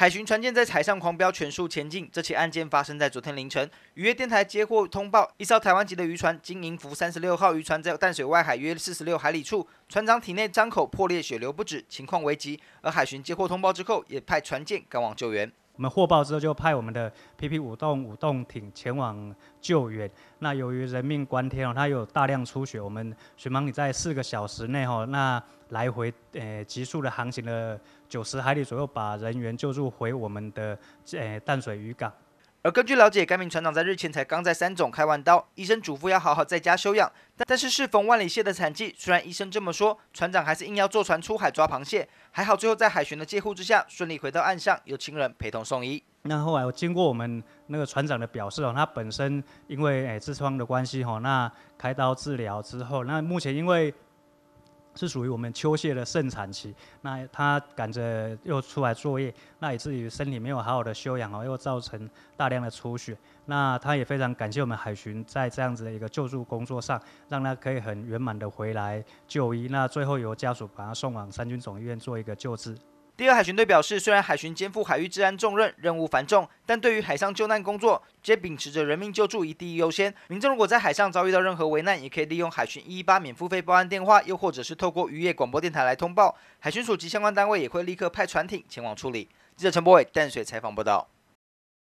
海巡船舰在海上狂飙全速前进。这起案件发生在昨天凌晨，渔业电台接获通报，一艘台湾籍的渔船“金银福三十六号”渔船在淡水外海约四十六海里处，船长体内张口破裂，血流不止，情况危急。而海巡接获通报之后，也派船舰赶往救援。我们获报之后就派我们的 PP 五栋五栋艇前往救援。那由于人命关天哦，它有大量出血，我们水盲艇在四个小时内哈，那来回诶急速的航行了九十海里左右，把人员救助回我们的诶淡水渔港。而根据了解，该名船长在日前才刚在三总开完刀，医生嘱咐要好好在家休养。但是适逢万里蟹的产季，虽然医生这么说，船长还是硬要坐船出海抓螃蟹。还好最后在海巡的接护之下，顺利回到岸上，由亲人陪同送医。那后来我经过我们那个船长的表示哦，他本身因为诶痔疮的关系哦，那开刀治疗之后，那目前因为。是属于我们秋蟹的盛产期，那他赶着又出来作业，那以至于身体没有好好的休养哦，又造成大量的出血。那他也非常感谢我们海巡在这样子的一个救助工作上，让他可以很圆满的回来就医。那最后由家属把他送往三军总医院做一个救治。第二海巡队表示，虽然海巡肩负海域治安重任，任务繁重，但对于海上救难工作，皆秉持着人民救助以第一优先。民众如果在海上遭遇到任何危难，也可以利用海巡一一八免付费报案电话，又或者是透过渔业广播电台来通报，海巡署及相关单位也会立刻派船艇前往处理。记者陈博伟淡水采访报道。